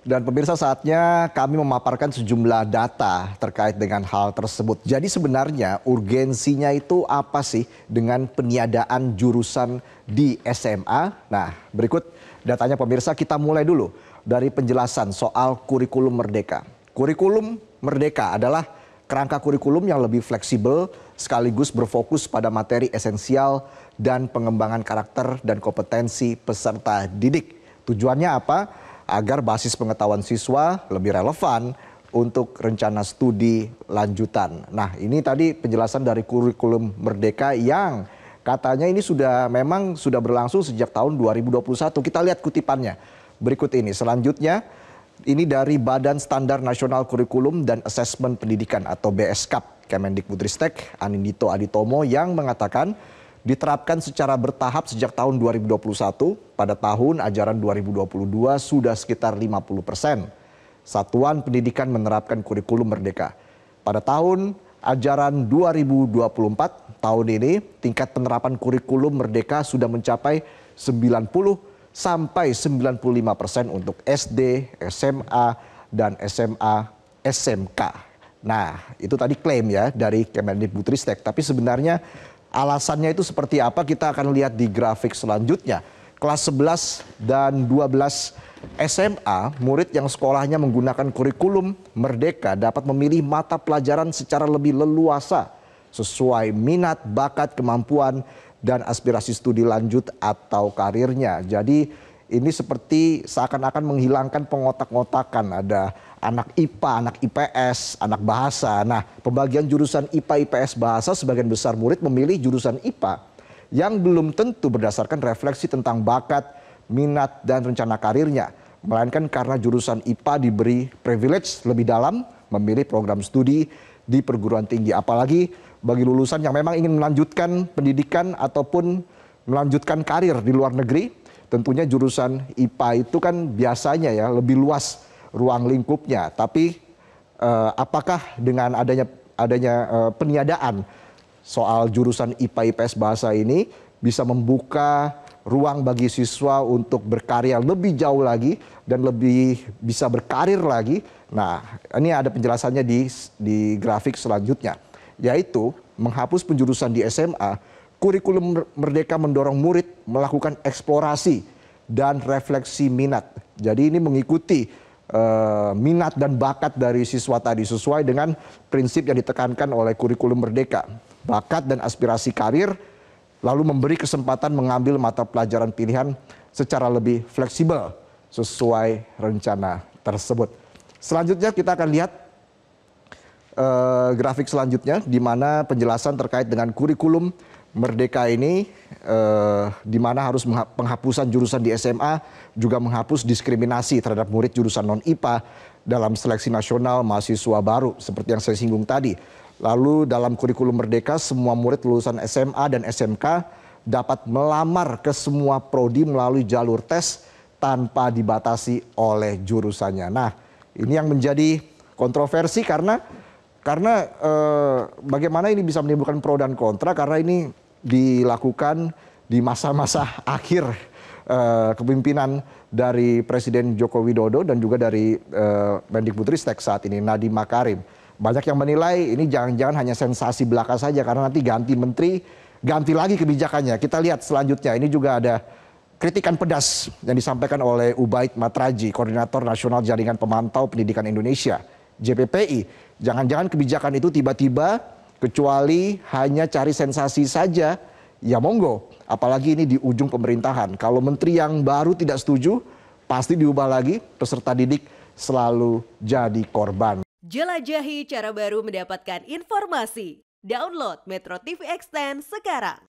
Dan pemirsa saatnya kami memaparkan sejumlah data terkait dengan hal tersebut. Jadi sebenarnya urgensinya itu apa sih dengan peniadaan jurusan di SMA? Nah berikut datanya pemirsa kita mulai dulu dari penjelasan soal kurikulum merdeka. Kurikulum merdeka adalah kerangka kurikulum yang lebih fleksibel sekaligus berfokus pada materi esensial dan pengembangan karakter dan kompetensi peserta didik. Tujuannya apa? agar basis pengetahuan siswa lebih relevan untuk rencana studi lanjutan. Nah, ini tadi penjelasan dari kurikulum Merdeka yang katanya ini sudah memang sudah berlangsung sejak tahun 2021. Kita lihat kutipannya berikut ini. Selanjutnya, ini dari Badan Standar Nasional Kurikulum dan Asesmen Pendidikan atau BSKAP Kemendikbudristek Anindito Aditomo yang mengatakan diterapkan secara bertahap sejak tahun 2021. Pada tahun ajaran 2022 sudah sekitar 50 persen. Satuan pendidikan menerapkan kurikulum merdeka. Pada tahun ajaran 2024 tahun ini tingkat penerapan kurikulum merdeka sudah mencapai 90 sampai 95 persen untuk SD, SMA, dan SMA, SMK. Nah, itu tadi klaim ya dari Kemendikbudristek. Tapi sebenarnya Alasannya itu seperti apa kita akan lihat di grafik selanjutnya. Kelas 11 dan 12 SMA, murid yang sekolahnya menggunakan kurikulum merdeka dapat memilih mata pelajaran secara lebih leluasa sesuai minat, bakat, kemampuan, dan aspirasi studi lanjut atau karirnya. Jadi ini seperti seakan-akan menghilangkan pengotak-ngotakan. Ada anak IPA, anak IPS, anak bahasa. Nah, pembagian jurusan IPA, IPS, bahasa sebagian besar murid memilih jurusan IPA yang belum tentu berdasarkan refleksi tentang bakat, minat, dan rencana karirnya. Melainkan karena jurusan IPA diberi privilege lebih dalam memilih program studi di perguruan tinggi. Apalagi bagi lulusan yang memang ingin melanjutkan pendidikan ataupun melanjutkan karir di luar negeri, tentunya jurusan IPA itu kan biasanya ya lebih luas ruang lingkupnya. Tapi uh, apakah dengan adanya adanya uh, peniadaan soal jurusan IPA IPS bahasa ini bisa membuka ruang bagi siswa untuk berkarya lebih jauh lagi dan lebih bisa berkarir lagi. Nah, ini ada penjelasannya di di grafik selanjutnya, yaitu menghapus penjurusan di SMA, kurikulum merdeka mendorong murid melakukan eksplorasi dan refleksi minat. Jadi ini mengikuti Eh, minat dan bakat dari siswa tadi sesuai dengan prinsip yang ditekankan oleh kurikulum merdeka. Bakat dan aspirasi karir lalu memberi kesempatan mengambil mata pelajaran pilihan secara lebih fleksibel sesuai rencana tersebut. Selanjutnya kita akan lihat uh, grafik selanjutnya di mana penjelasan terkait dengan kurikulum Merdeka ini eh, di mana harus penghapusan jurusan di SMA juga menghapus diskriminasi terhadap murid jurusan non IPA dalam seleksi nasional mahasiswa baru seperti yang saya singgung tadi. Lalu dalam kurikulum Merdeka semua murid lulusan SMA dan SMK dapat melamar ke semua prodi melalui jalur tes tanpa dibatasi oleh jurusannya. Nah, ini yang menjadi kontroversi karena karena eh, bagaimana ini bisa menimbulkan pro dan kontra karena ini dilakukan di masa-masa akhir eh, kepemimpinan dari Presiden Joko Widodo dan juga dari eh, Mendikbudristek saat ini Nadiem Makarim. Banyak yang menilai ini jangan-jangan hanya sensasi belaka saja karena nanti ganti menteri, ganti lagi kebijakannya. Kita lihat selanjutnya ini juga ada kritikan pedas yang disampaikan oleh Ubaid Matraji, Koordinator Nasional Jaringan Pemantau Pendidikan Indonesia JPPI. Jangan-jangan kebijakan itu tiba-tiba kecuali hanya cari sensasi saja, ya monggo. Apalagi ini di ujung pemerintahan. Kalau menteri yang baru tidak setuju, pasti diubah lagi, peserta didik selalu jadi korban. Jelajahi cara baru mendapatkan informasi. Download Metro TV Extend sekarang.